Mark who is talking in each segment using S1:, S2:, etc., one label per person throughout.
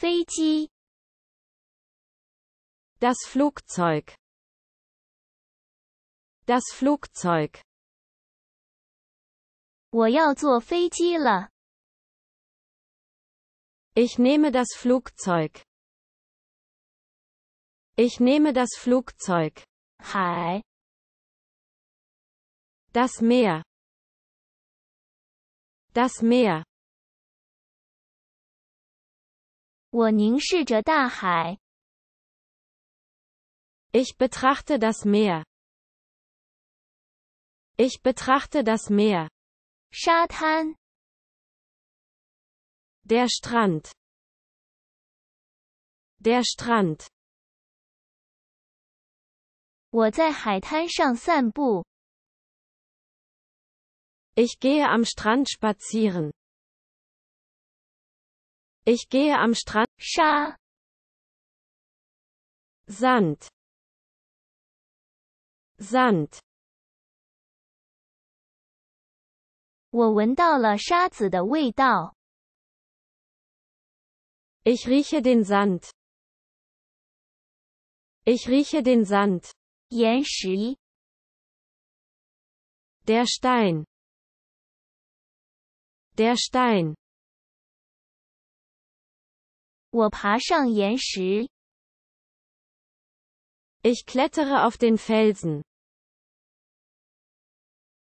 S1: 飞机 das Flugzeug das Flugzeug 我要坐飞机了 ich nehme das Flugzeug ich nehme das Flugzeug 海 das Meer das Meer 我凝视着大海。Ich betrachte das Meer. Ich betrachte das Meer. 沙滩。Der Strand. Der Strand. 我在海滩上散步。Ich gehe am Strand spazieren. Ich gehe am Strand. Scha. Sand. Sand. Ich rieche den Sand. Ich rieche den Sand. Der Stein. Der Stein. 我爬上岩石。Ich klettere auf den Felsen.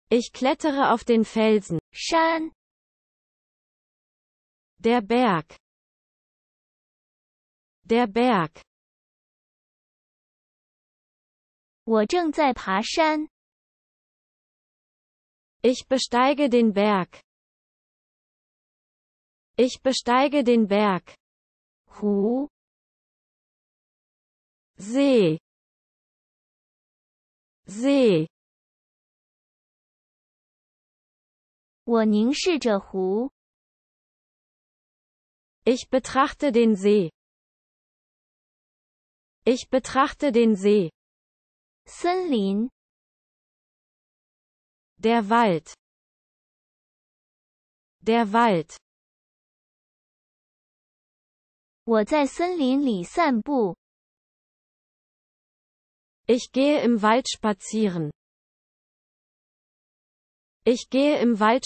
S1: Ich klettere auf den Felsen. Shan. Der Berg. Der Berg. 我正在爬山。Ich besteige den Berg. Ich besteige den Berg. Hu See See Ich betrachte den See. Ich betrachte den See. Der Wald. Der Wald. 我在森林里散步。Ich gehe im Wald spazieren. Ich gehe im Wald.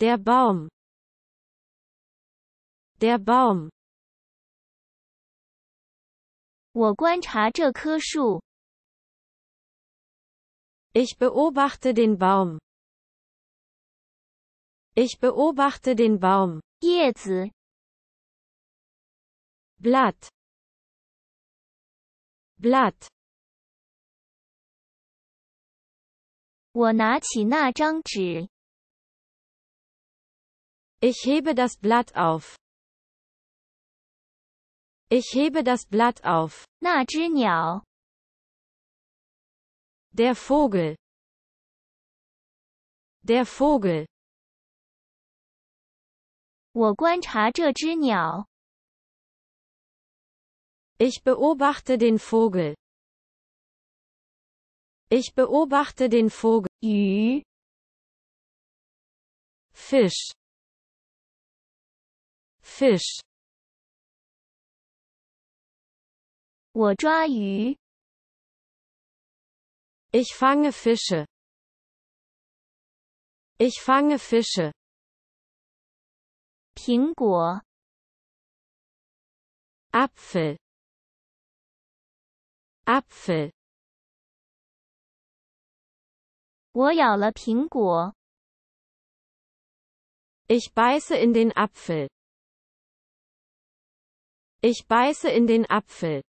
S1: Der Baum. Der Baum. Ich beobachte den Baum. Ich beobachte den Baum. 叶子 Blatt. Blatt. Ich hebe das Blatt auf. Ich hebe das Blatt auf. Der Vogel. Der Vogel. 我观察这只鸟。Ich beobachte den Vogel. Ich beobachte den Vogel. 鱼 Fisch. Fisch. Ich fange Fische. Ich fange Fische. 苹果 Apfel Apfel 我咬了苹果 Ich beiße in den Apfel Ich beiße in den Apfel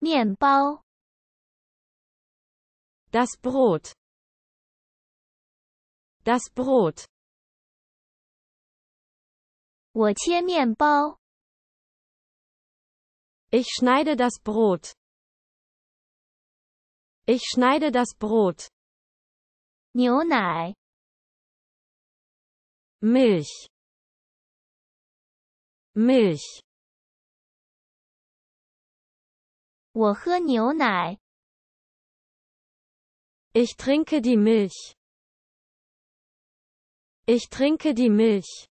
S1: 面包 Das Brot Das Brot 我切面包. Ich schneide das Brot. Ich schneide das Brot. 牛奶。Milch. Milch. 我喝牛奶. Ich trinke die Milch. Ich trinke die Milch.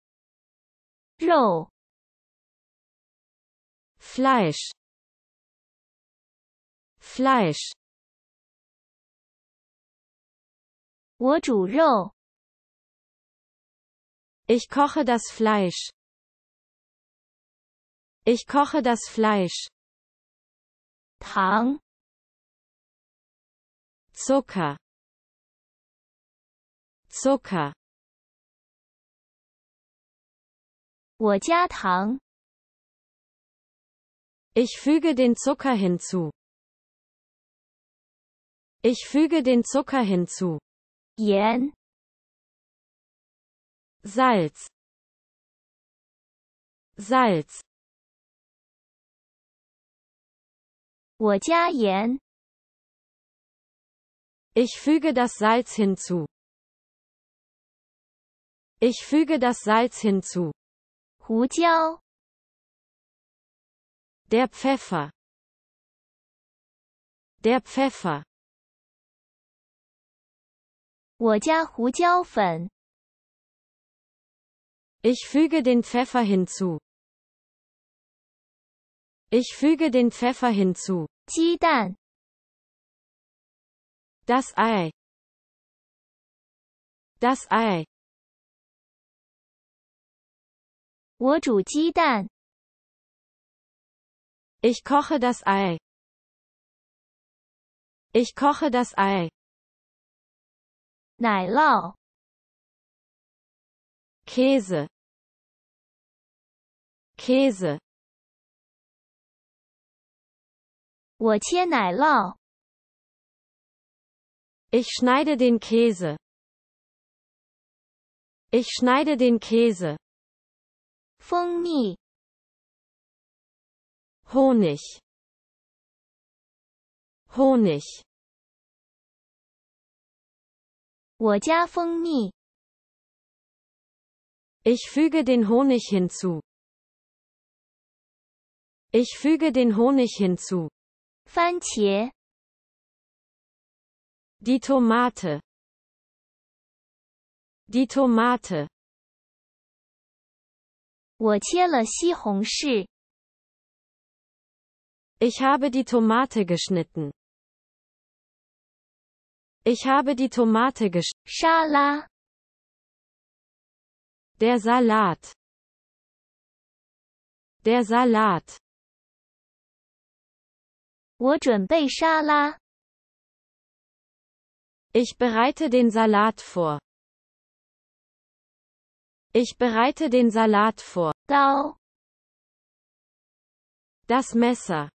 S1: 肉 Fleisch Fleisch 我煮肉 Ich koche das Fleisch Ich koche das Fleisch 糖 Zucker Zucker Ich füge den Zucker hinzu. Ich füge den Zucker hinzu. Yen. Salz. Salz. Ich füge das Salz hinzu. Ich füge das Salz hinzu. 胡椒 der Pfeffer der Pfeffer 我加胡椒粉 ich füge den Pfeffer hinzu ich füge den Pfeffer hinzu 鸡蛋 das Ei das Ei 我煮鸡蛋. Ich koche das Ei. Ich koche das Ei. 奶酪。Käse. Käse. Käse. Ich schneide den Käse. Ich schneide den Käse. 蜂蜜，Honig Honig Ich füge den Honig hinzu. Ich füge den Honig hinzu. 番茄 Die Tomate. Die Tomate. 我切了西红柿。Ich habe die Tomate geschnitten. Ich habe die Tomate geschnitten. Schala. Der Salat. Der Salat. Ich bereite den Salat vor. Ich bereite den Salat vor. Dao. Das Messer.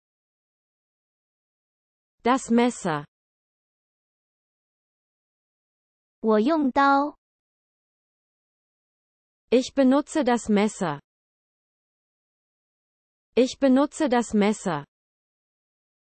S1: Das Messer. 我用刀. Ich benutze das Messer. Ich benutze das Messer.